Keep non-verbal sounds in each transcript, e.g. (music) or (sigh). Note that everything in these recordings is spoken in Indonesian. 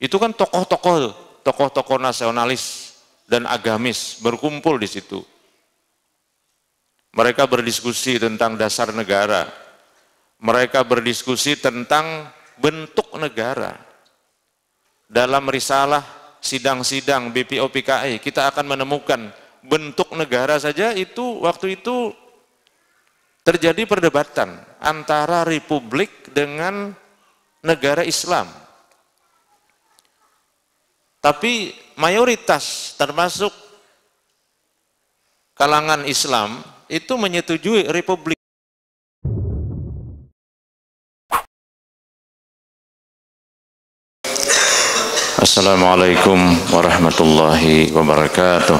Itu kan tokoh-tokoh, tokoh-tokoh nasionalis dan agamis berkumpul di situ. Mereka berdiskusi tentang dasar negara. Mereka berdiskusi tentang bentuk negara. Dalam risalah sidang-sidang BPO kita akan menemukan bentuk negara saja itu waktu itu terjadi perdebatan antara republik dengan negara Islam. Tapi mayoritas termasuk kalangan Islam itu menyetujui republik Assalamualaikum warahmatullahi wabarakatuh.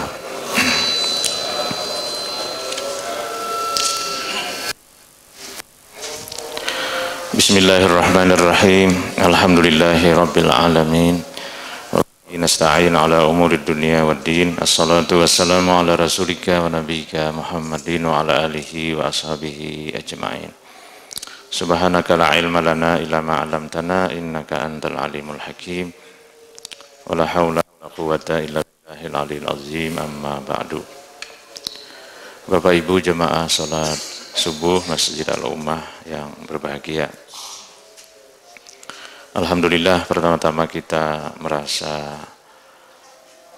Bismillahirrahmanirrahim. Alhamdulillahi rabbil alamin. Inasta'in ala umurid dunia wa din Assalatu wassalamu ala rasulika wa nabika Muhammadin wa ala alihi wa ashabihi ajma'in Subhanaka la ilma lana ila ma'alamtana Innaka antal alimul hakim Wa la hawla wa quwata illa billahil alil azim amma ba'du Bapak ibu jemaah salat subuh Masjid al-Ummah yang berbahagia Alhamdulillah pertama-tama kita merasa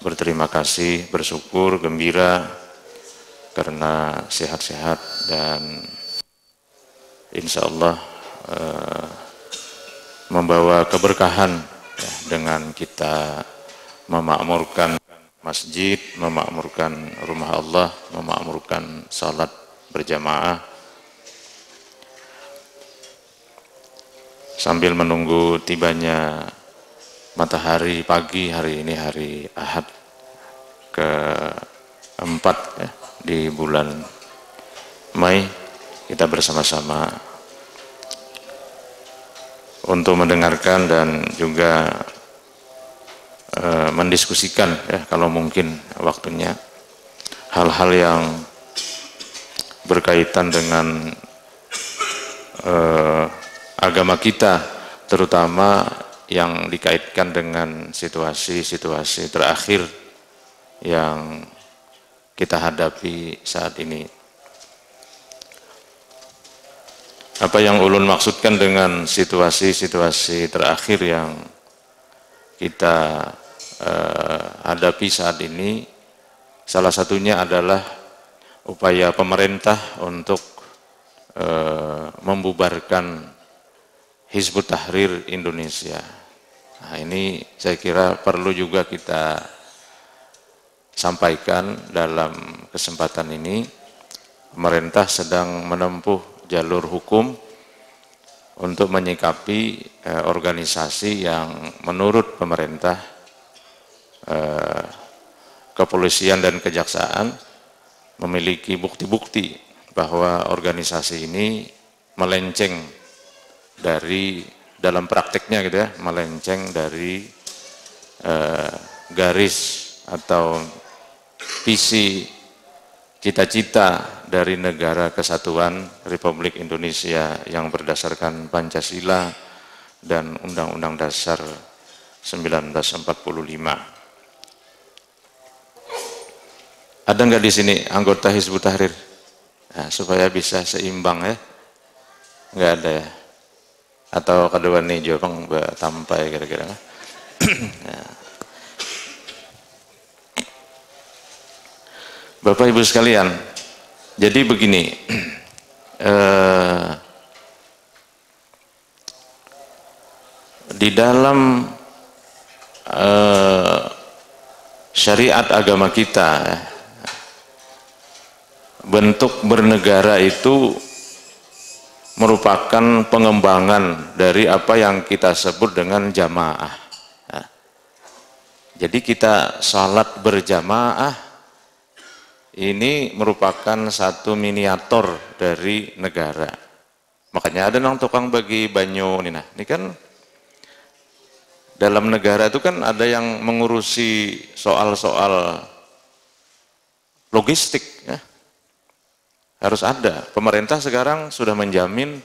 berterima kasih, bersyukur, gembira karena sehat-sehat dan insya Allah eh, membawa keberkahan ya, dengan kita memakmurkan masjid, memakmurkan rumah Allah, memakmurkan salat berjamaah sambil menunggu tibanya matahari pagi hari ini hari Ahad keempat ya, di bulan Mei kita bersama-sama untuk mendengarkan dan juga e, mendiskusikan ya kalau mungkin waktunya hal-hal yang berkaitan dengan e, agama kita, terutama yang dikaitkan dengan situasi-situasi terakhir yang kita hadapi saat ini. Apa yang ulun maksudkan dengan situasi-situasi terakhir yang kita eh, hadapi saat ini, salah satunya adalah upaya pemerintah untuk eh, membubarkan Hizbut Tahrir Indonesia. Nah, ini saya kira perlu juga kita sampaikan dalam kesempatan ini. Pemerintah sedang menempuh jalur hukum untuk menyikapi eh, organisasi yang menurut pemerintah eh, kepolisian dan kejaksaan memiliki bukti-bukti bahwa organisasi ini melenceng dari dalam prakteknya gitu ya, melenceng dari eh, garis atau visi cita-cita dari negara kesatuan Republik Indonesia yang berdasarkan Pancasila dan Undang-Undang Dasar 1945. Ada nggak di sini anggota Hizbut Tahrir? Nah, supaya bisa seimbang ya. Nggak ada ya atau kedua nih jopeng tampai kira-kira (clears throat) nah. Bapak Ibu sekalian jadi begini (clears throat) eh, di dalam eh, syariat agama kita bentuk bernegara itu merupakan pengembangan dari apa yang kita sebut dengan jamaah. Ya. jadi kita salat berjamaah ini merupakan satu miniatur dari negara. Makanya ada nang tukang bagi banyu nih nah. Ini kan dalam negara itu kan ada yang mengurusi soal-soal logistik ya harus ada. Pemerintah sekarang sudah menjamin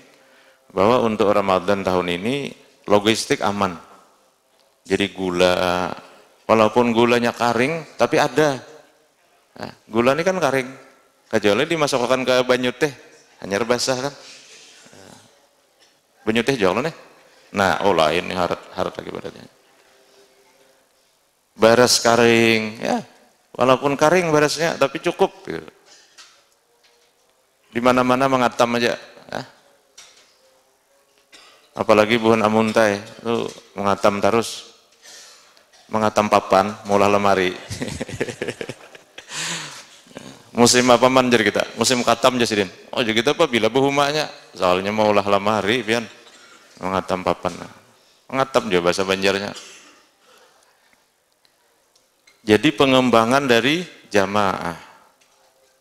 bahwa untuk Ramadan tahun ini logistik aman. Jadi gula, walaupun gulanya karing, tapi ada. Nah, gula ini kan karing, kecuali dimasukkan ke banyu teh, hanya basah kan. Banyu teh jualan nih. Nah, oh lain harap-harap lagi badannya. Baras karing, ya. Walaupun karing barasnya, tapi cukup. Gitu di mana-mana mengatam aja. Hah? Ya. Apalagi buhan amuntai, itu mengatam terus. Mengatam papan, mulah lemari. (laughs) Musim apa manjer kita? Musim katam jasidin. Oh jadi kita apa? Bila buhumanya. Soalnya lah lemari, biar mengatam papan. Mengatam dia bahasa banjarnya. Jadi pengembangan dari jamaah.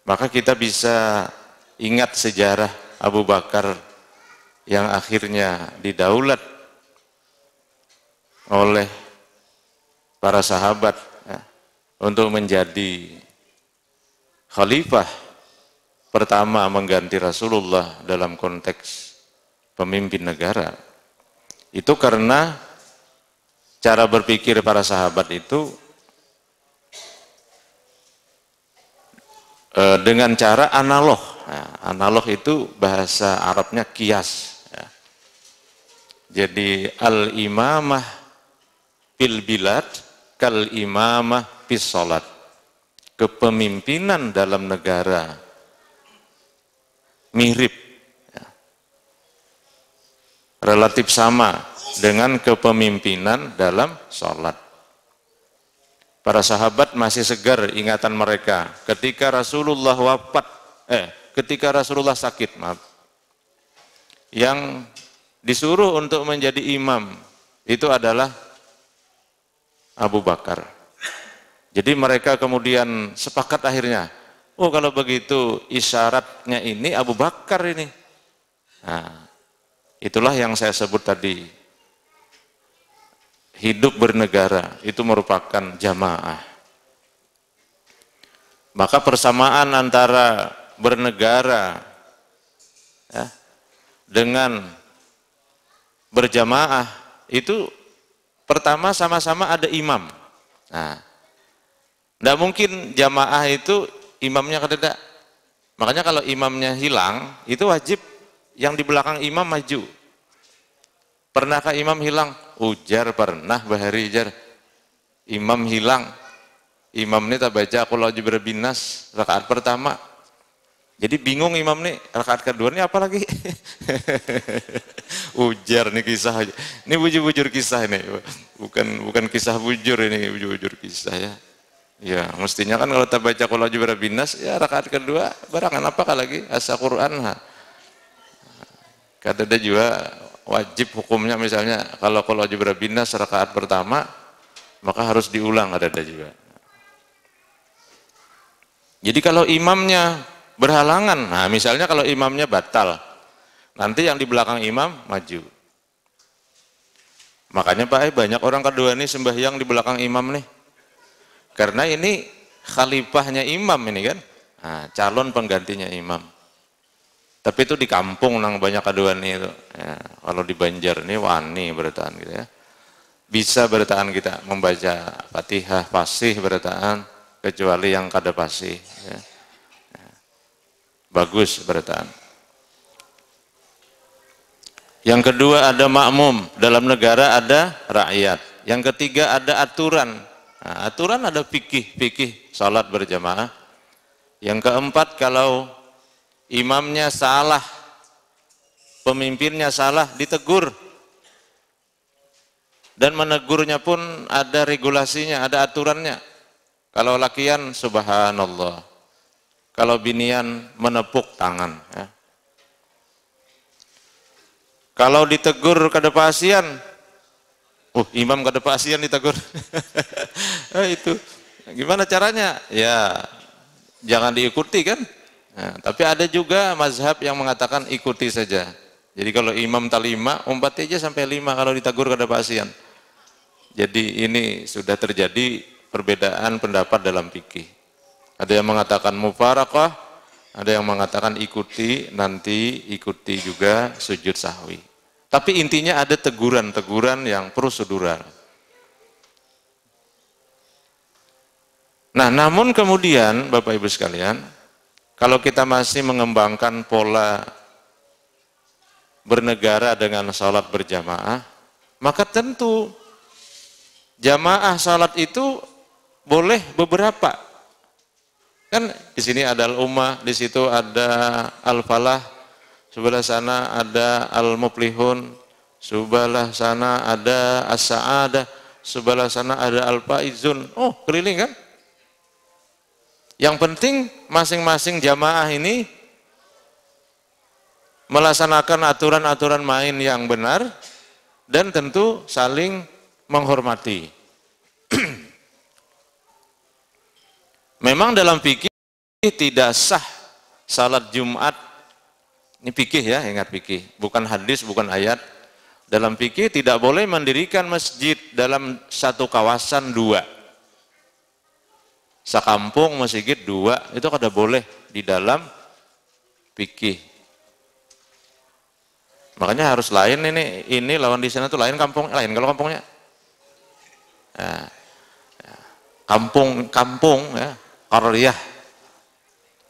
Maka kita bisa ingat sejarah Abu Bakar yang akhirnya didaulat oleh para sahabat ya, untuk menjadi khalifah pertama mengganti Rasulullah dalam konteks pemimpin negara. Itu karena cara berpikir para sahabat itu eh, dengan cara analog Nah, analog itu bahasa Arabnya kias. Ya. Jadi al-imamah pilbilat, bilad kal imamah pisolat. salat. Kepemimpinan dalam negara mirip ya. relatif sama dengan kepemimpinan dalam salat. Para sahabat masih segar ingatan mereka ketika Rasulullah wafat eh ketika Rasulullah sakit, maaf. Yang disuruh untuk menjadi imam itu adalah Abu Bakar. Jadi mereka kemudian sepakat akhirnya, oh kalau begitu isyaratnya ini Abu Bakar ini. Nah, itulah yang saya sebut tadi. Hidup bernegara itu merupakan jamaah. Maka persamaan antara bernegara ya, dengan berjamaah itu pertama sama-sama ada imam. Nah, tidak mungkin jamaah itu imamnya kada. Makanya kalau imamnya hilang, itu wajib yang di belakang imam maju. Pernahkah imam hilang? Ujar pernah bahari ujar. Imam hilang. Imam ini tak baca aku lagi berbinas rakaat pertama jadi bingung imam nih, rakaat kedua ini apa lagi? (laughs) Ujar nih kisah. Ini bujur-bujur kisah ini. Bukan bukan kisah bujur ini, bujur-bujur kisah ya. Ya, mestinya kan kalau tak baca kalau juga binas, ya rakaat kedua barangan apa lagi? Asa Quran. Kata dia juga wajib hukumnya misalnya kalau kalau juga binas rakaat pertama maka harus diulang ada dia juga. Jadi kalau imamnya berhalangan. Nah, misalnya kalau imamnya batal, nanti yang di belakang imam maju. Makanya Pak, eh, banyak orang kedua ini sembahyang di belakang imam nih. Karena ini khalifahnya imam ini kan. Nah, calon penggantinya imam. Tapi itu di kampung nang banyak aduan itu. Ya, kalau di Banjar ini wani bertahan gitu ya. Bisa bertahan kita membaca Fatihah fasih bertahan kecuali yang kada fasih ya. Bagus bertahan. Yang kedua ada makmum, dalam negara ada rakyat. Yang ketiga ada aturan. Nah, aturan ada fikih-fikih salat berjamaah. Yang keempat kalau imamnya salah, pemimpinnya salah, ditegur. Dan menegurnya pun ada regulasinya, ada aturannya. Kalau lakian subhanallah, kalau binian menepuk tangan. Ya. Kalau ditegur pasien, uh imam pasien ditegur. nah, (laughs) itu gimana caranya? Ya jangan diikuti kan. Nah, tapi ada juga mazhab yang mengatakan ikuti saja. Jadi kalau imam talima, empat aja sampai lima kalau ditegur pasien. Jadi ini sudah terjadi perbedaan pendapat dalam fikih. Ada yang mengatakan mufarakah, ada yang mengatakan ikuti, nanti ikuti juga sujud sahwi. Tapi intinya ada teguran-teguran yang prosedural. Nah, namun kemudian Bapak Ibu sekalian, kalau kita masih mengembangkan pola bernegara dengan sholat berjamaah, maka tentu jamaah sholat itu boleh beberapa di sini ada Al-Ummah, di situ ada Al-Falah, sebelah sana ada Al-Muflihun, sebelah sana ada As-Sa'adah, sebelah sana ada Al-Faizun. Oh, keliling kan? Yang penting masing-masing jamaah ini melaksanakan aturan-aturan main yang benar dan tentu saling menghormati. (clears throat) Memang dalam pikir tidak sah salat Jumat. Ini fikih ya, ingat fikih. Bukan hadis, bukan ayat. Dalam fikih tidak boleh mendirikan masjid dalam satu kawasan dua. Sekampung masjid dua, itu kada boleh di dalam fikih. Makanya harus lain ini, ini lawan di sana tuh lain kampung, lain kalau kampungnya. Nah, kampung, kampung ya, karyah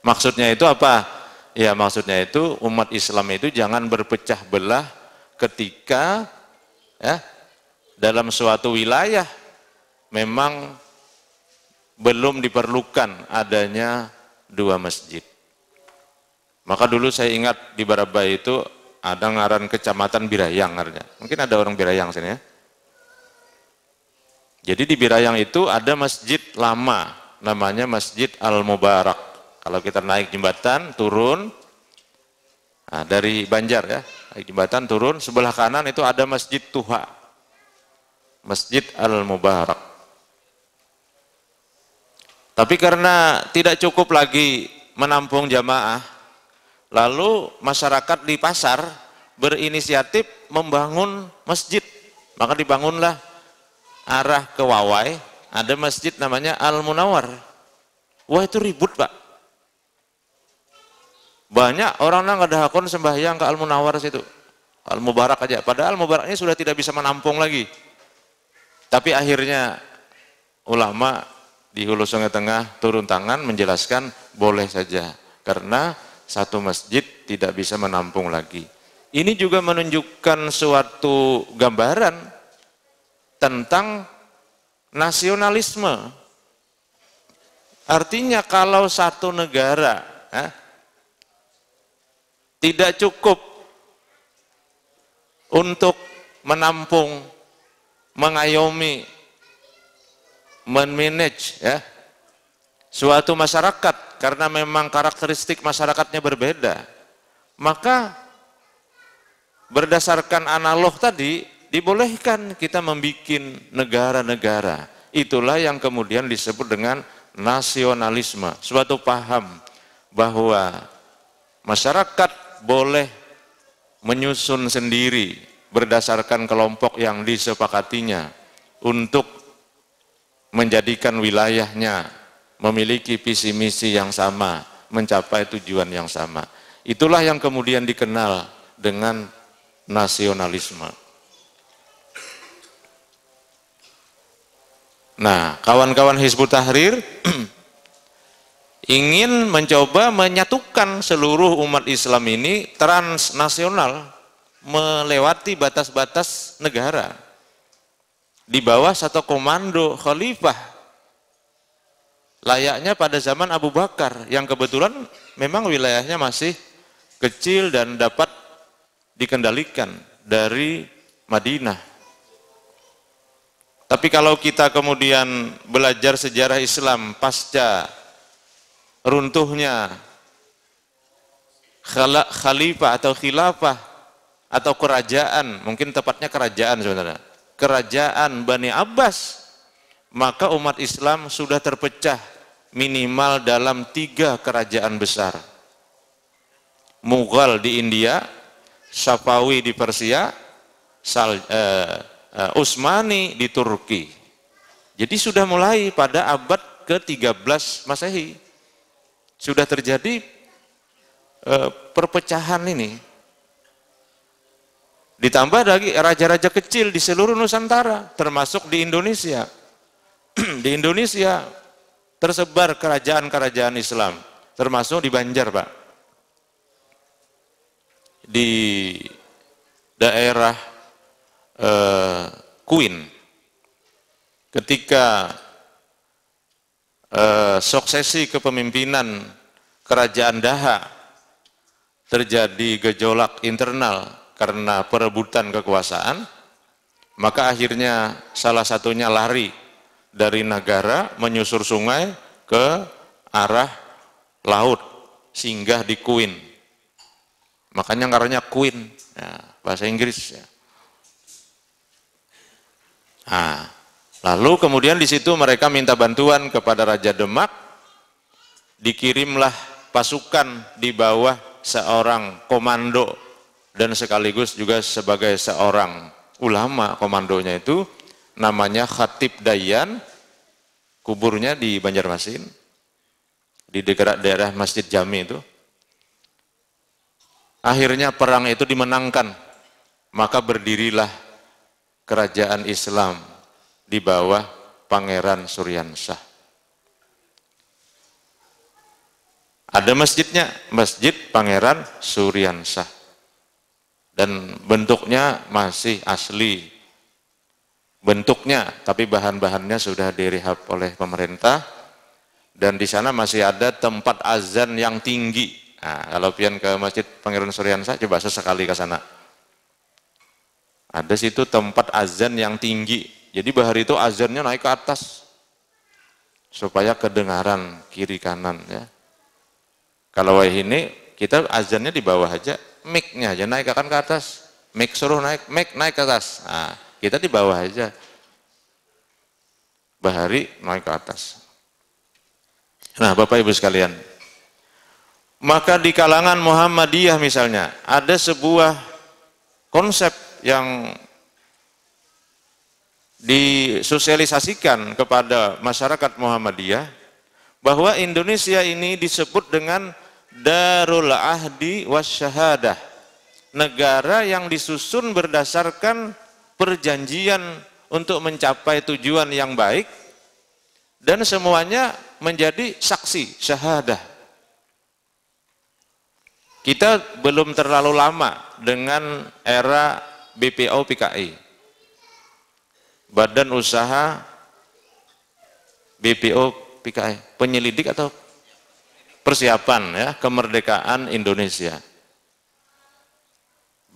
Maksudnya itu apa? Ya maksudnya itu umat Islam itu jangan berpecah belah ketika ya, dalam suatu wilayah memang belum diperlukan adanya dua masjid. Maka dulu saya ingat di Barabai itu ada ngaran kecamatan Birayang artinya. Mungkin ada orang Birayang sini ya. Jadi di Birayang itu ada masjid lama namanya Masjid Al Mubarak. Kalau kita naik jembatan, turun, nah, dari Banjar ya, naik jembatan, turun, sebelah kanan itu ada Masjid Tuha. Masjid Al-Mubarak. Tapi karena tidak cukup lagi menampung jamaah, lalu masyarakat di pasar berinisiatif membangun masjid. Maka dibangunlah arah ke Wawai, ada masjid namanya Al-Munawar. Wah itu ribut pak, banyak orang nang ada hakon sembahyang ke Al Munawar situ. Al Mubarak aja. Padahal Al Mubarak ini sudah tidak bisa menampung lagi. Tapi akhirnya ulama di Hulu Sungai Tengah turun tangan menjelaskan boleh saja karena satu masjid tidak bisa menampung lagi. Ini juga menunjukkan suatu gambaran tentang nasionalisme. Artinya kalau satu negara eh, tidak cukup untuk menampung, mengayomi, memanage ya suatu masyarakat karena memang karakteristik masyarakatnya berbeda. Maka berdasarkan analog tadi dibolehkan kita membuat negara-negara. Itulah yang kemudian disebut dengan nasionalisme, suatu paham bahwa masyarakat boleh menyusun sendiri berdasarkan kelompok yang disepakatinya untuk menjadikan wilayahnya memiliki visi misi yang sama, mencapai tujuan yang sama. Itulah yang kemudian dikenal dengan nasionalisme. Nah, kawan-kawan Hizbut Tahrir (clears throat) ingin mencoba menyatukan seluruh umat Islam ini transnasional melewati batas-batas negara di bawah satu komando khalifah layaknya pada zaman Abu Bakar yang kebetulan memang wilayahnya masih kecil dan dapat dikendalikan dari Madinah. Tapi kalau kita kemudian belajar sejarah Islam pasca runtuhnya khalifah atau khilafah atau kerajaan, mungkin tepatnya kerajaan sebenarnya. Kerajaan Bani Abbas, maka umat Islam sudah terpecah minimal dalam tiga kerajaan besar. Mughal di India, Safawi di Persia, Sal, eh, uh, Utsmani di Turki. Jadi sudah mulai pada abad ke-13 Masehi sudah terjadi e, perpecahan ini. Ditambah lagi raja-raja kecil di seluruh Nusantara, termasuk di Indonesia. (clears throat) di Indonesia tersebar kerajaan-kerajaan Islam, termasuk di Banjar, Pak. Di daerah e, eh, Queen. Ketika eh, suksesi kepemimpinan kerajaan Daha terjadi gejolak internal karena perebutan kekuasaan, maka akhirnya salah satunya lari dari negara menyusur sungai ke arah laut, singgah di Queen. Makanya ngaranya Queen, ya, bahasa Inggris. Ya. Nah, Lalu kemudian di situ mereka minta bantuan kepada Raja Demak, dikirimlah pasukan di bawah seorang komando dan sekaligus juga sebagai seorang ulama komandonya itu namanya Khatib Dayan, kuburnya di Banjarmasin, di dekat daerah Masjid Jami itu. Akhirnya perang itu dimenangkan, maka berdirilah kerajaan Islam di bawah Pangeran Suryansah. Ada masjidnya, Masjid Pangeran Suryansah. Dan bentuknya masih asli. Bentuknya, tapi bahan-bahannya sudah direhab oleh pemerintah. Dan di sana masih ada tempat azan yang tinggi. Nah, kalau pian ke Masjid Pangeran Suryansah, coba sesekali ke sana. Ada situ tempat azan yang tinggi, jadi bahari itu azannya naik ke atas supaya kedengaran kiri kanan ya. Kalau ini kita azannya di bawah aja, mic-nya aja naik akan ke atas. Mic suruh naik, mic naik ke atas. Nah, kita di bawah aja. Bahari naik ke atas. Nah, Bapak Ibu sekalian, maka di kalangan Muhammadiyah misalnya ada sebuah konsep yang disosialisasikan kepada masyarakat Muhammadiyah bahwa Indonesia ini disebut dengan Darul Ahdi Wasyahadah negara yang disusun berdasarkan perjanjian untuk mencapai tujuan yang baik dan semuanya menjadi saksi syahadah kita belum terlalu lama dengan era BPO PKI Badan Usaha BPO PKI, e. penyelidik atau persiapan ya kemerdekaan Indonesia.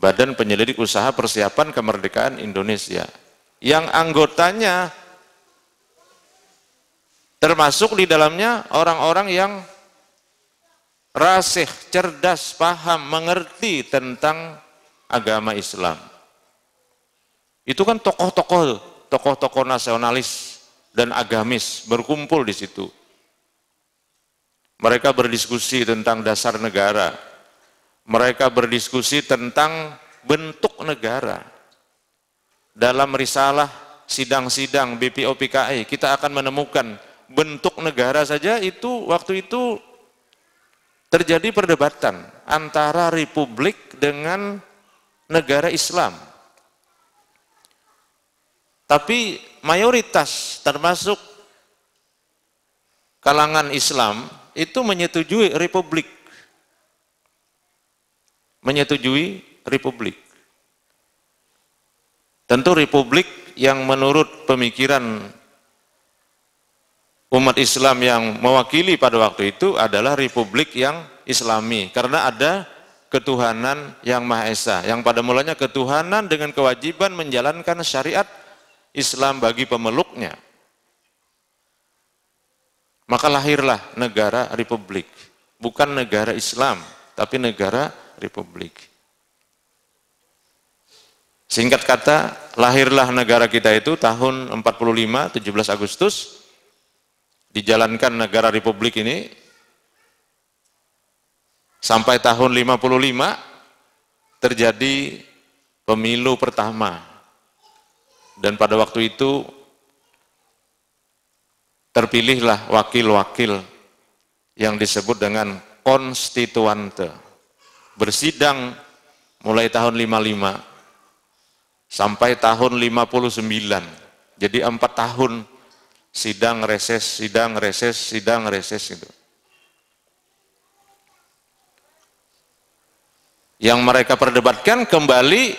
Badan Penyelidik Usaha Persiapan Kemerdekaan Indonesia yang anggotanya termasuk di dalamnya orang-orang yang rasih, cerdas, paham, mengerti tentang agama Islam. Itu kan tokoh-tokoh tokoh-tokoh nasionalis dan agamis berkumpul di situ. Mereka berdiskusi tentang dasar negara. Mereka berdiskusi tentang bentuk negara. Dalam risalah sidang-sidang BPOPKI kita akan menemukan bentuk negara saja itu waktu itu terjadi perdebatan antara republik dengan negara Islam tapi mayoritas termasuk kalangan Islam itu menyetujui republik. Menyetujui republik. Tentu republik yang menurut pemikiran umat Islam yang mewakili pada waktu itu adalah republik yang islami karena ada ketuhanan yang maha esa yang pada mulanya ketuhanan dengan kewajiban menjalankan syariat Islam bagi pemeluknya. Maka lahirlah negara republik, bukan negara Islam, tapi negara republik. Singkat kata, lahirlah negara kita itu tahun 45, 17 Agustus, dijalankan negara republik ini, sampai tahun 55, terjadi pemilu pertama dan pada waktu itu terpilihlah wakil-wakil yang disebut dengan konstituante. Bersidang mulai tahun 55 sampai tahun 59. Jadi empat tahun sidang reses, sidang reses, sidang reses itu. Yang mereka perdebatkan kembali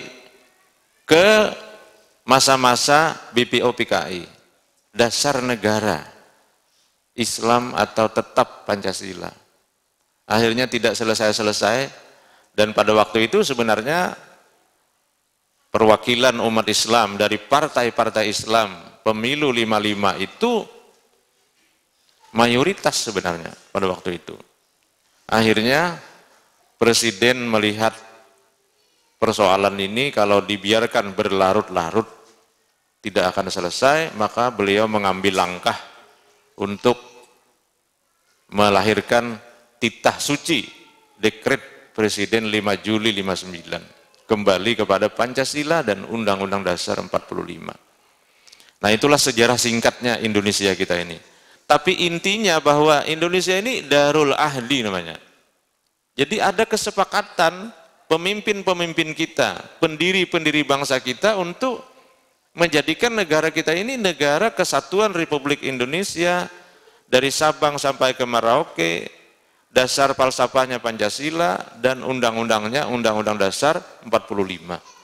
ke masa-masa BPO PKI, dasar negara, Islam atau tetap Pancasila. Akhirnya tidak selesai-selesai dan pada waktu itu sebenarnya perwakilan umat Islam dari partai-partai Islam pemilu 55 itu mayoritas sebenarnya pada waktu itu. Akhirnya presiden melihat persoalan ini kalau dibiarkan berlarut-larut tidak akan selesai, maka beliau mengambil langkah untuk melahirkan titah suci dekret Presiden 5 Juli 59 kembali kepada Pancasila dan Undang-Undang Dasar 45. Nah itulah sejarah singkatnya Indonesia kita ini. Tapi intinya bahwa Indonesia ini darul ahli namanya. Jadi ada kesepakatan pemimpin-pemimpin kita, pendiri-pendiri bangsa kita untuk menjadikan negara kita ini negara kesatuan Republik Indonesia dari Sabang sampai ke Merauke, dasar falsafahnya Pancasila dan undang-undangnya Undang-Undang Dasar 45.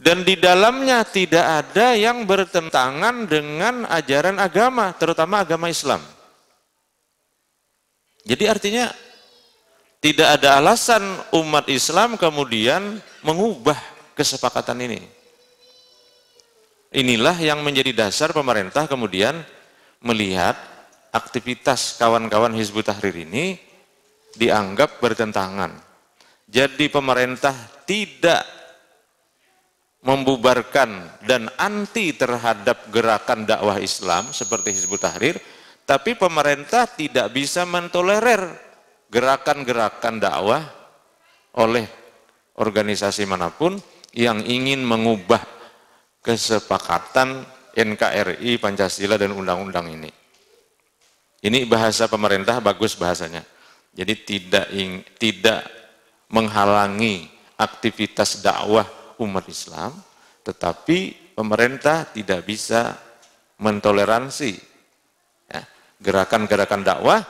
Dan di dalamnya tidak ada yang bertentangan dengan ajaran agama, terutama agama Islam. Jadi artinya tidak ada alasan umat Islam kemudian mengubah kesepakatan ini. Inilah yang menjadi dasar pemerintah kemudian melihat aktivitas kawan-kawan Hizbut Tahrir ini dianggap bertentangan. Jadi pemerintah tidak membubarkan dan anti terhadap gerakan dakwah Islam seperti Hizbut Tahrir, tapi pemerintah tidak bisa mentolerir gerakan-gerakan dakwah oleh organisasi manapun yang ingin mengubah kesepakatan NKRI, Pancasila, dan Undang-Undang ini. Ini bahasa pemerintah bagus bahasanya. Jadi tidak ing, tidak menghalangi aktivitas dakwah umat Islam, tetapi pemerintah tidak bisa mentoleransi ya, gerakan-gerakan ya, dakwah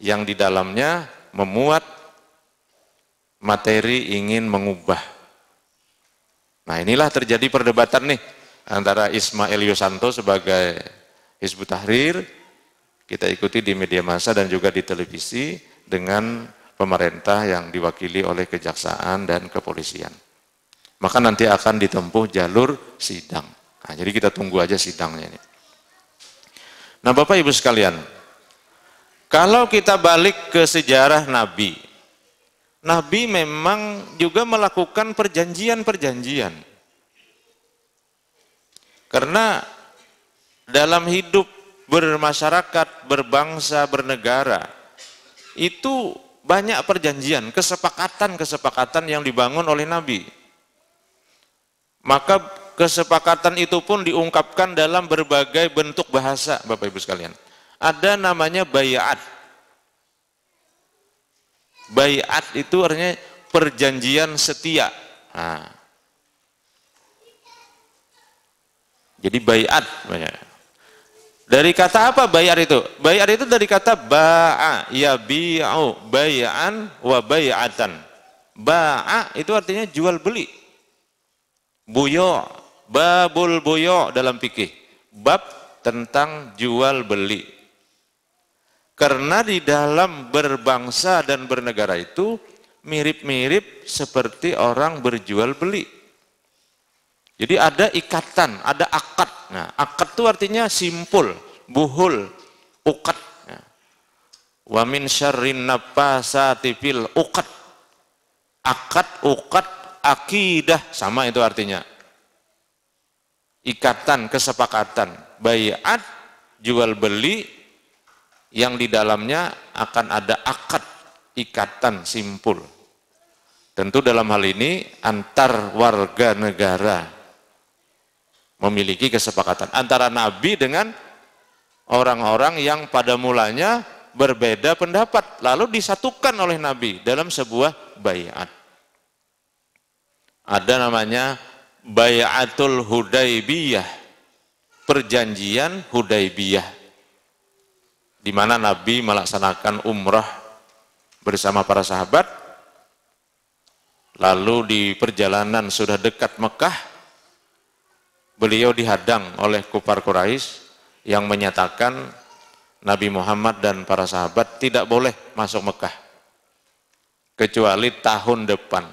yang di dalamnya memuat materi ingin mengubah. Nah inilah terjadi perdebatan nih antara Ismail Yusanto sebagai Hizbut Tahrir, kita ikuti di media massa dan juga di televisi dengan pemerintah yang diwakili oleh kejaksaan dan kepolisian. Maka nanti akan ditempuh jalur sidang. Nah, jadi kita tunggu aja sidangnya ini. Nah Bapak Ibu sekalian, kalau kita balik ke sejarah Nabi, Nabi memang juga melakukan perjanjian-perjanjian. Karena dalam hidup bermasyarakat, berbangsa, bernegara, itu banyak perjanjian, kesepakatan-kesepakatan yang dibangun oleh Nabi. Maka kesepakatan itu pun diungkapkan dalam berbagai bentuk bahasa, Bapak Ibu sekalian ada namanya bayat. Bayat itu artinya perjanjian setia. Nah. Jadi bayat. banyak. Dari kata apa bayar itu? Bayar itu dari kata ba'a ya bi'au, bay'an wa bay'atan. Ba'a itu artinya jual beli. Buyo, babul buyo dalam fikih. Bab tentang jual beli. Karena di dalam berbangsa dan bernegara itu mirip-mirip seperti orang berjual beli. Jadi ada ikatan, ada akad. Nah, akad itu artinya simpul, buhul, ukat. Nah, wa min syarrin nafasati fil ukat. Akad, ukat, akidah sama itu artinya. Ikatan, kesepakatan, bayat, jual beli, yang di dalamnya akan ada akad ikatan simpul. Tentu dalam hal ini antar warga negara memiliki kesepakatan antara nabi dengan orang-orang yang pada mulanya berbeda pendapat lalu disatukan oleh nabi dalam sebuah bayat. Ada namanya bayatul Hudaybiyah, perjanjian Hudaybiyah di mana Nabi melaksanakan umrah bersama para sahabat. Lalu di perjalanan sudah dekat Mekah, beliau dihadang oleh Kupar Quraisy yang menyatakan Nabi Muhammad dan para sahabat tidak boleh masuk Mekah kecuali tahun depan.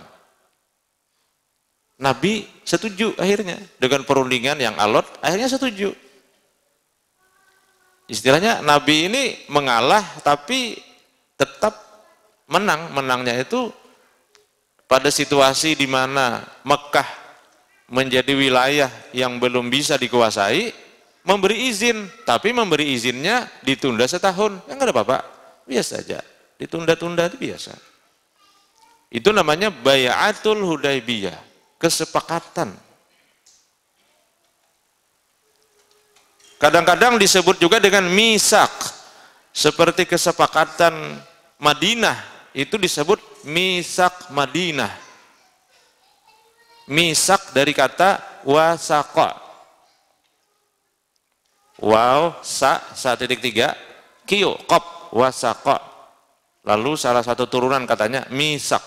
Nabi setuju akhirnya dengan perundingan yang alot, akhirnya setuju. Istilahnya Nabi ini mengalah tapi tetap menang. Menangnya itu pada situasi di mana Mekah menjadi wilayah yang belum bisa dikuasai, memberi izin, tapi memberi izinnya ditunda setahun. Ya nggak ada apa-apa, biasa aja. Ditunda-tunda itu biasa. Itu namanya bayatul Hudaybiyah, kesepakatan Kadang-kadang disebut juga dengan misak. Seperti kesepakatan Madinah itu disebut misak Madinah. Misak dari kata wasaka. Wow, sa, sa titik tiga, kio, kop, wasako. Lalu salah satu turunan katanya misak.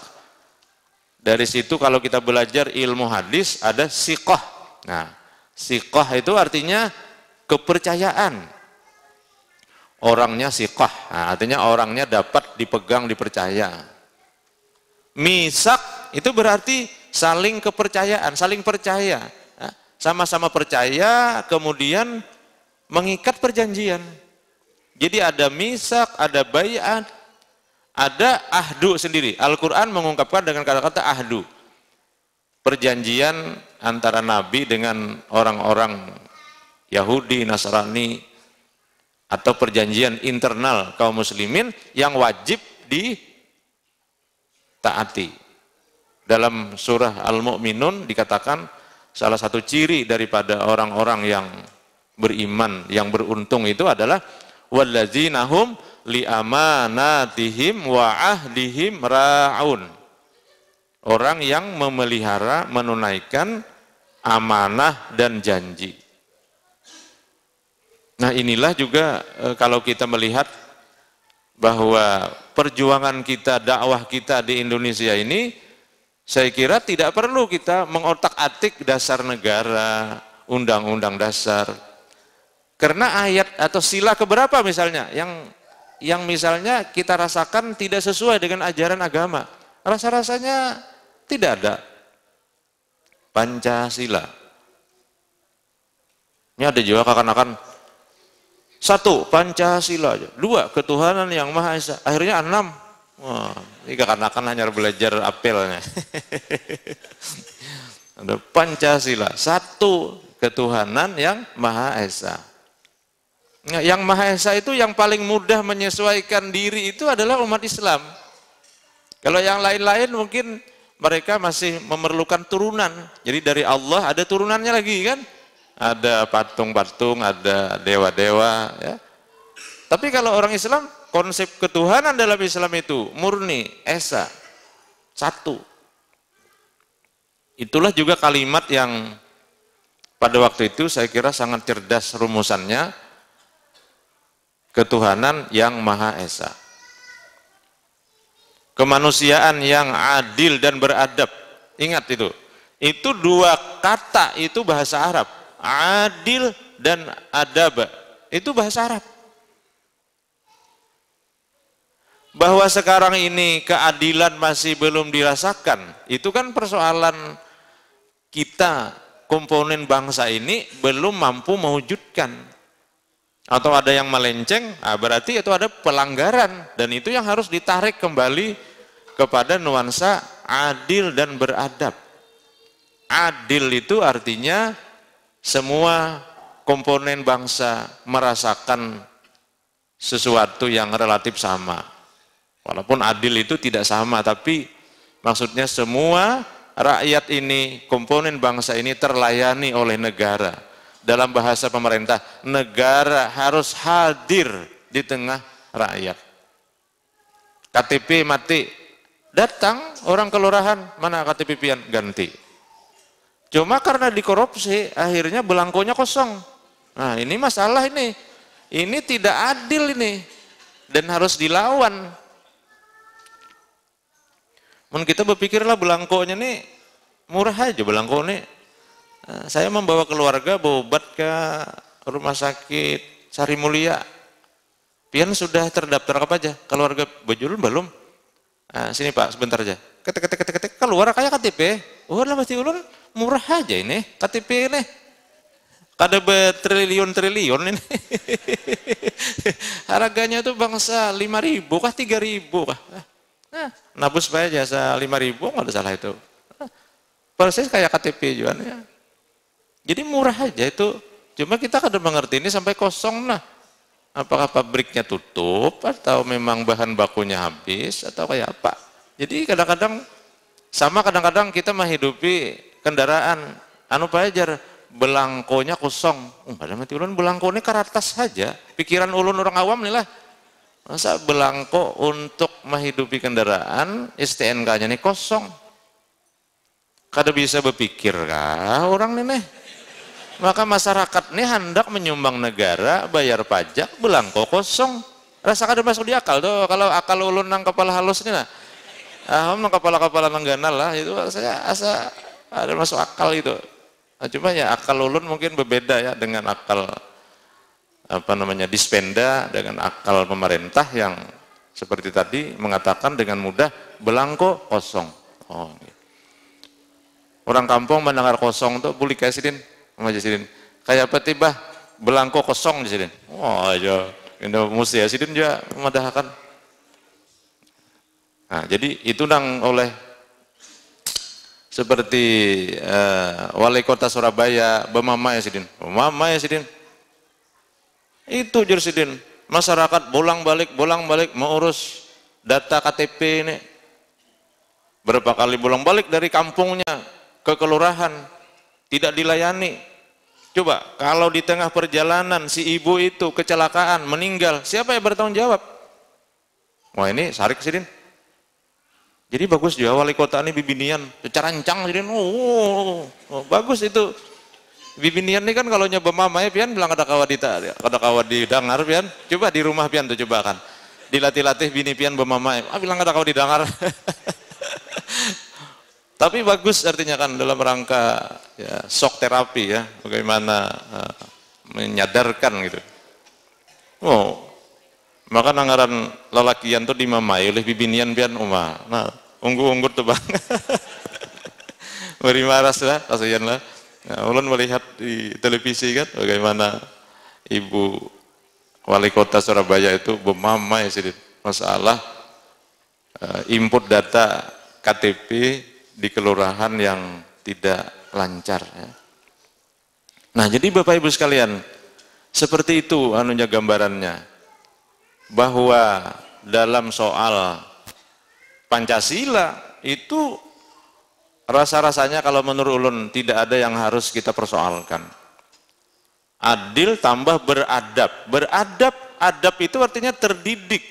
Dari situ kalau kita belajar ilmu hadis ada sikoh. Nah, sikoh itu artinya kepercayaan. Orangnya siqah, nah, artinya orangnya dapat dipegang, dipercaya. Misak itu berarti saling kepercayaan, saling percaya. Nah, sama-sama percaya, kemudian mengikat perjanjian. Jadi ada misak, ada bayat, ada ahdu sendiri. Al-Quran mengungkapkan dengan kata-kata ahdu. Perjanjian antara Nabi dengan orang-orang Yahudi, Nasrani, atau perjanjian internal kaum muslimin yang wajib ditaati. Dalam surah Al-Mu'minun dikatakan salah satu ciri daripada orang-orang yang beriman, yang beruntung itu adalah وَالَّذِينَهُمْ لِأَمَانَاتِهِمْ wa ra'un. Orang yang memelihara, menunaikan amanah dan janji. Nah inilah juga eh, kalau kita melihat bahwa perjuangan kita, dakwah kita di Indonesia ini saya kira tidak perlu kita mengotak-atik dasar negara, undang-undang dasar. Karena ayat atau sila keberapa misalnya yang yang misalnya kita rasakan tidak sesuai dengan ajaran agama. Rasa-rasanya tidak ada. Pancasila. Ini ada juga kakan-kakan satu, Pancasila. Dua, ketuhanan yang Maha Esa. Akhirnya enam. Wah, ini karena kan hanya belajar apelnya. (laughs) Ada Pancasila. Satu, ketuhanan yang Maha Esa. Nah, yang Maha Esa itu yang paling mudah menyesuaikan diri itu adalah umat Islam. Kalau yang lain-lain mungkin mereka masih memerlukan turunan. Jadi dari Allah ada turunannya lagi kan? ada patung-patung, ada dewa-dewa. Ya. Tapi kalau orang Islam, konsep ketuhanan dalam Islam itu murni, esa, satu. Itulah juga kalimat yang pada waktu itu saya kira sangat cerdas rumusannya, ketuhanan yang maha esa. Kemanusiaan yang adil dan beradab. Ingat itu. Itu dua kata itu bahasa Arab adil, dan adab. Itu bahasa Arab. Bahwa sekarang ini keadilan masih belum dirasakan, itu kan persoalan kita komponen bangsa ini belum mampu mewujudkan. Atau ada yang melenceng, nah berarti itu ada pelanggaran. Dan itu yang harus ditarik kembali kepada nuansa adil dan beradab. Adil itu artinya semua komponen bangsa merasakan sesuatu yang relatif sama. Walaupun adil itu tidak sama, tapi maksudnya semua rakyat ini, komponen bangsa ini terlayani oleh negara. Dalam bahasa pemerintah, negara harus hadir di tengah rakyat. KTP mati, datang orang kelurahan, mana KTP pian ganti. Cuma karena dikorupsi, akhirnya belangkonya kosong. Nah ini masalah ini. Ini tidak adil ini. Dan harus dilawan. Mungkin kita berpikirlah belangkonya ini murah aja belangkonya. Eh, saya membawa keluarga bobat ke rumah sakit Sari Mulia. Pian sudah terdaftar apa aja? Keluarga bajul belum? Nah, sini Pak, sebentar aja. Ketek ketek ketek ketek keluar kayak KTP. Oh, lah pasti ulun murah aja ini KTP ini kada bertriliun-triliun ini (laughs) harganya tuh bangsa lima ribu kah tiga ribu kah nah, nabus bayar jasa lima ribu nggak ada salah itu Proses eh, persis kayak KTP juga ya. jadi murah aja itu cuma kita kada mengerti ini sampai kosong nah apakah pabriknya tutup atau memang bahan bakunya habis atau kayak apa jadi kadang-kadang sama kadang-kadang kita menghidupi kendaraan anu pajar belangkonya kosong. Um, oh, pada mati ulun belangkonya karatas saja. Pikiran ulun orang awam nih lah. Masa belangko untuk menghidupi kendaraan STNK-nya nih kosong. Kada bisa berpikir kah orang nih nih Maka masyarakat nih hendak menyumbang negara, bayar pajak, belangko kosong. Rasa kada masuk di akal tuh kalau akal ulun nang kepala halus nih lah. Ah, nang kepala-kepala nangganal lah itu saya asa ada masuk akal itu nah, cuma ya akal ulun mungkin berbeda ya dengan akal apa namanya dispenda dengan akal pemerintah yang seperti tadi mengatakan dengan mudah belangko kosong oh gitu. orang kampung mendengar kosong tuh boleh kasihin sama sidin. kayak apa tiba belangko kosong wah oh aja iya. ini mesti ya jasidin juga memadahkan nah jadi itu nang oleh seperti uh, wali kota Surabaya, Bamama Yasidin. Bamama Yasidin. Itu Jursidin. Masyarakat bolang-balik, bolang-balik mau mengurus data KTP ini. Berapa kali bolang-balik dari kampungnya ke kelurahan. Tidak dilayani. Coba, kalau di tengah perjalanan si ibu itu kecelakaan, meninggal, siapa yang bertanggung jawab? Wah ini Sarik Sidin. Jadi bagus juga wali kota ini bibinian, encang jadi oh, oh, oh, bagus itu. Bibinian ini kan kalau nyoba mama ya pian bilang ada kawadita, ada kawadi dangar pian. Coba di rumah pian tuh coba kan. Dilatih-latih bini pian ya. ah bilang ada kawadi dangar. (laughs) Tapi bagus artinya kan dalam rangka ya, shock terapi ya, bagaimana uh, menyadarkan gitu. Oh, maka nangaran lalakian tuh dimamai oleh bibinian pian uma Nah, unggu unggur tuh bang. (laughs) Beri maras lah, kasihan lah. Nah, ulun melihat di televisi kan bagaimana ibu wali kota Surabaya itu bermamai sedikit masalah eh, input data KTP di kelurahan yang tidak lancar. Ya. Nah, jadi Bapak Ibu sekalian, seperti itu anunya gambarannya bahwa dalam soal Pancasila itu rasa-rasanya kalau menurut ulun tidak ada yang harus kita persoalkan. Adil tambah beradab. Beradab, adab itu artinya terdidik.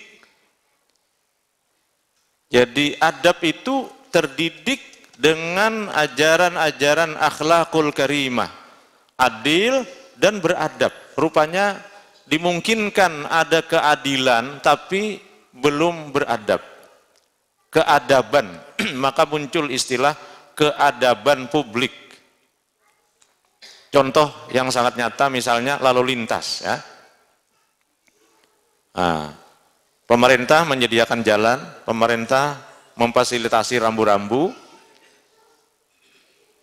Jadi adab itu terdidik dengan ajaran-ajaran akhlakul karimah. Adil dan beradab. Rupanya dimungkinkan ada keadilan tapi belum beradab. Keadaban, (clears throat) maka muncul istilah keadaban publik. Contoh yang sangat nyata misalnya lalu lintas ya. Nah, pemerintah menyediakan jalan, pemerintah memfasilitasi rambu-rambu.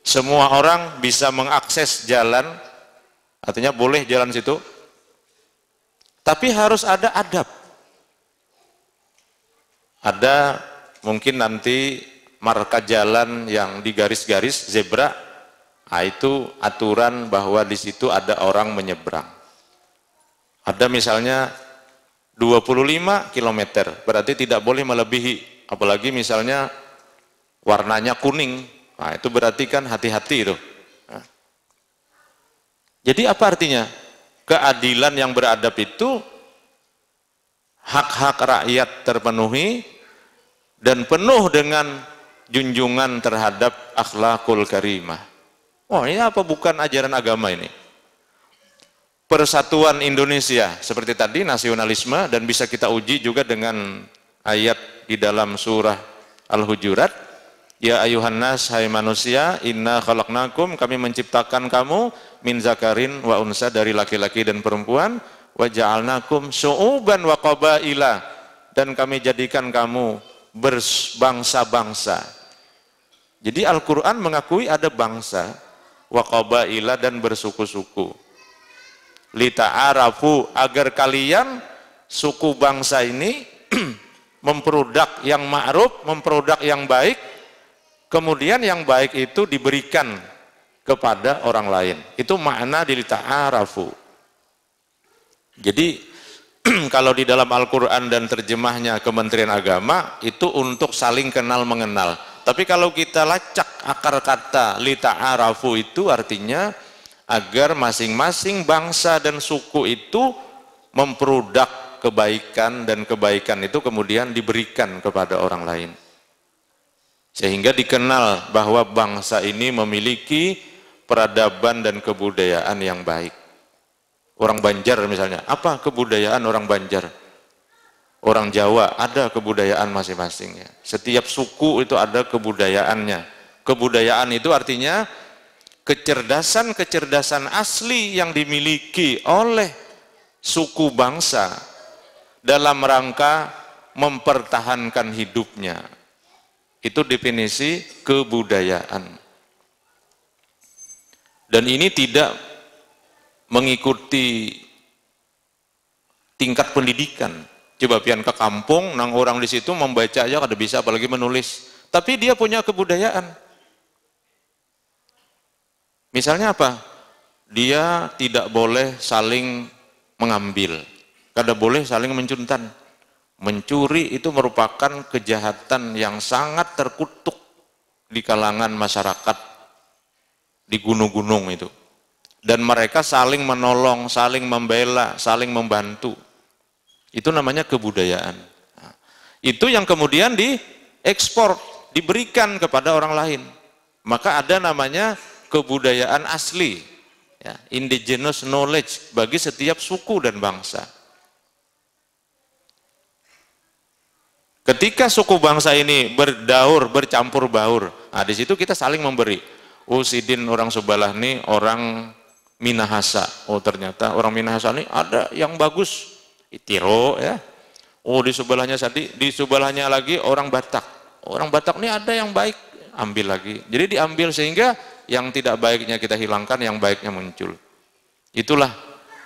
Semua orang bisa mengakses jalan, artinya boleh jalan situ, tapi harus ada adab. Ada mungkin nanti marka jalan yang digaris-garis zebra, nah itu aturan bahwa di situ ada orang menyeberang. Ada misalnya 25 km, berarti tidak boleh melebihi. Apalagi misalnya warnanya kuning, nah itu berarti kan hati-hati itu. Ah. Jadi apa artinya? keadilan yang beradab itu hak-hak rakyat terpenuhi dan penuh dengan junjungan terhadap akhlakul karimah. oh, ini apa bukan ajaran agama ini? Persatuan Indonesia seperti tadi nasionalisme dan bisa kita uji juga dengan ayat di dalam surah Al-Hujurat Ya ayuhan nas, hai manusia, inna khalaqnakum, kami menciptakan kamu min zakarin wa unsa dari laki-laki dan perempuan, wa ja'alnakum su'uban wa qabaila dan kami jadikan kamu berbangsa-bangsa. Jadi Al-Qur'an mengakui ada bangsa wa qabaila dan bersuku-suku. Lita'arafu agar kalian suku bangsa ini (clears throat) memproduk yang ma'ruf, memproduk yang baik Kemudian yang baik itu diberikan kepada orang lain. Itu makna dilita'arafu. ta'arafu. Jadi (clears throat) kalau di dalam Al-Quran dan terjemahnya Kementerian Agama itu untuk saling kenal mengenal. Tapi kalau kita lacak akar kata lita'arafu itu artinya agar masing-masing bangsa dan suku itu memproduk kebaikan dan kebaikan itu kemudian diberikan kepada orang lain. Sehingga dikenal bahwa bangsa ini memiliki peradaban dan kebudayaan yang baik. Orang Banjar misalnya, apa kebudayaan orang Banjar? Orang Jawa ada kebudayaan masing-masing ya. Setiap suku itu ada kebudayaannya. Kebudayaan itu artinya kecerdasan-kecerdasan asli yang dimiliki oleh suku bangsa dalam rangka mempertahankan hidupnya, itu definisi kebudayaan. Dan ini tidak mengikuti tingkat pendidikan. Coba pian ke kampung, nang orang di situ membaca aja ya, kada bisa apalagi menulis. Tapi dia punya kebudayaan. Misalnya apa? Dia tidak boleh saling mengambil. Kada boleh saling mencuntan. Mencuri itu merupakan kejahatan yang sangat terkutuk di kalangan masyarakat di gunung-gunung itu. Dan mereka saling menolong, saling membela, saling membantu. Itu namanya kebudayaan. Nah, itu yang kemudian diekspor, diberikan kepada orang lain. Maka ada namanya kebudayaan asli, ya, indigenous knowledge bagi setiap suku dan bangsa. Ketika suku bangsa ini berdaur, bercampur baur, nah di situ kita saling memberi. Oh Sidin orang Subalah ini orang Minahasa. Oh ternyata orang Minahasa ini ada yang bagus. itiro ya. Oh di sebelahnya tadi, di sebelahnya lagi orang Batak. Orang Batak ini ada yang baik, ambil lagi. Jadi diambil sehingga yang tidak baiknya kita hilangkan, yang baiknya muncul. Itulah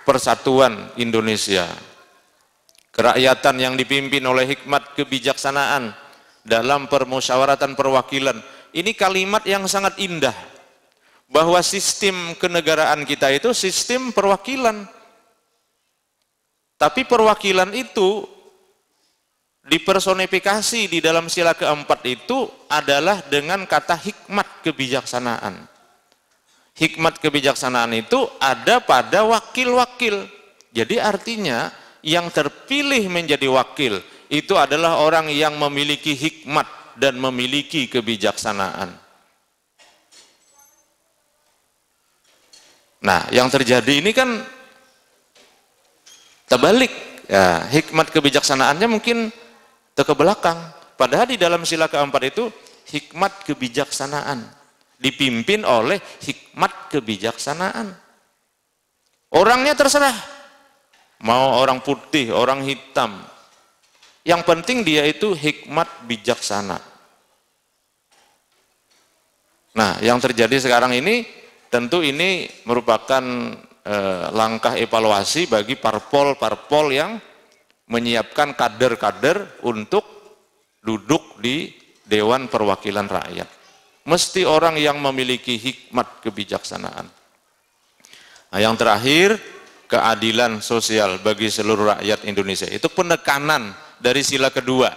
persatuan Indonesia kerakyatan yang dipimpin oleh hikmat kebijaksanaan dalam permusyawaratan perwakilan. Ini kalimat yang sangat indah bahwa sistem kenegaraan kita itu sistem perwakilan. Tapi perwakilan itu dipersonifikasi di dalam sila keempat itu adalah dengan kata hikmat kebijaksanaan. Hikmat kebijaksanaan itu ada pada wakil-wakil. Jadi artinya yang terpilih menjadi wakil itu adalah orang yang memiliki hikmat dan memiliki kebijaksanaan. Nah, yang terjadi ini kan terbalik. Ya, hikmat kebijaksanaannya mungkin terkebelakang. Padahal di dalam sila keempat itu hikmat kebijaksanaan dipimpin oleh hikmat kebijaksanaan. Orangnya terserah mau orang putih, orang hitam. Yang penting dia itu hikmat bijaksana. Nah, yang terjadi sekarang ini tentu ini merupakan eh, langkah evaluasi bagi parpol-parpol yang menyiapkan kader-kader untuk duduk di Dewan Perwakilan Rakyat. Mesti orang yang memiliki hikmat kebijaksanaan. Nah, yang terakhir, keadilan sosial bagi seluruh rakyat Indonesia. Itu penekanan dari sila kedua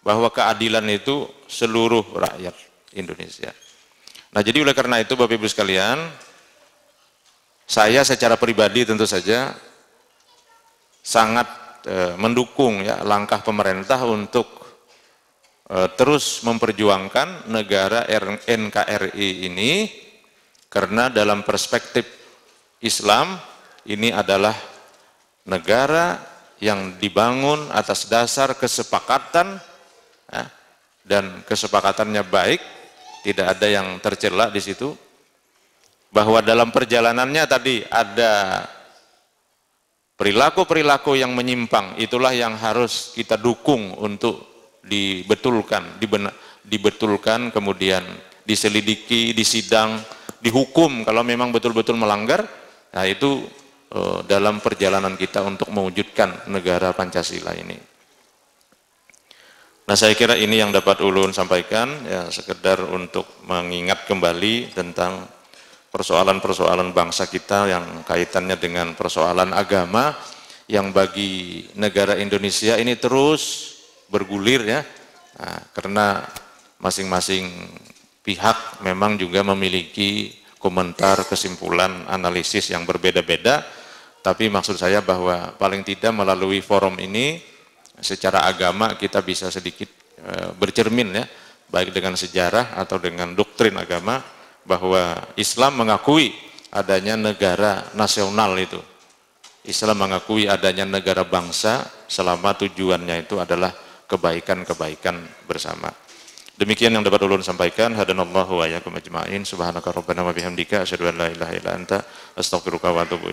bahwa keadilan itu seluruh rakyat Indonesia. Nah, jadi oleh karena itu Bapak Ibu sekalian, saya secara pribadi tentu saja sangat eh, mendukung ya langkah pemerintah untuk eh, terus memperjuangkan negara NKRI ini karena dalam perspektif Islam ini adalah negara yang dibangun atas dasar kesepakatan ya, dan kesepakatannya baik, tidak ada yang tercela di situ. Bahwa dalam perjalanannya tadi ada perilaku-perilaku yang menyimpang, itulah yang harus kita dukung untuk dibetulkan, dibetulkan kemudian diselidiki, disidang, dihukum kalau memang betul-betul melanggar. Nah, itu Eh, dalam perjalanan kita untuk mewujudkan negara Pancasila ini. Nah saya kira ini yang dapat ulun sampaikan ya sekedar untuk mengingat kembali tentang persoalan-persoalan bangsa kita yang kaitannya dengan persoalan agama yang bagi negara Indonesia ini terus bergulir ya nah, karena masing-masing pihak memang juga memiliki komentar, kesimpulan, analisis yang berbeda-beda tapi maksud saya bahwa paling tidak melalui forum ini secara agama kita bisa sedikit eh, bercermin ya, baik dengan sejarah atau dengan doktrin agama bahwa Islam mengakui adanya negara nasional itu. Islam mengakui adanya negara bangsa selama tujuannya itu adalah kebaikan-kebaikan bersama. Demikian yang dapat ulun sampaikan. Hadanallahu wa iyyakum ajma'in. Subhanaka rabbana wa bihamdika asyhadu an la ilaha illa anta astaghfiruka wa atubu